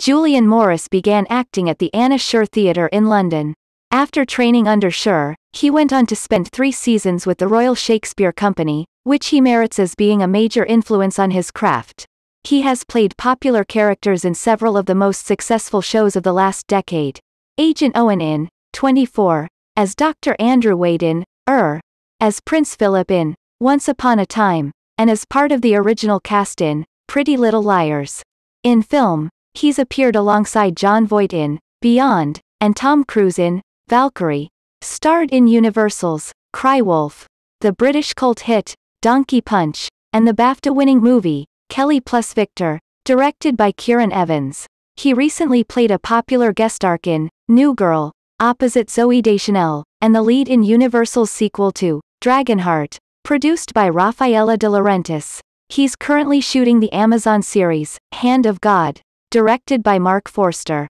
Julian Morris began acting at the Anna Scher Theatre in London. After training under Scher, he went on to spend three seasons with the Royal Shakespeare Company, which he merits as being a major influence on his craft. He has played popular characters in several of the most successful shows of the last decade. Agent Owen in 24, as Dr. Andrew Wade in Er, as Prince Philip in Once Upon a Time, and as part of the original cast in Pretty Little Liars. In film, He's appeared alongside John Voight in Beyond, and Tom Cruise in Valkyrie. Starred in Universal's Crywolf, the British cult hit Donkey Punch, and the BAFTA winning movie Kelly plus Victor, directed by Kieran Evans. He recently played a popular guest arc in New Girl, opposite Zoe Deschanel, and the lead in Universal's sequel to Dragonheart, produced by Rafaela De Laurentiis. He's currently shooting the Amazon series, Hand of God. Directed by Mark Forster.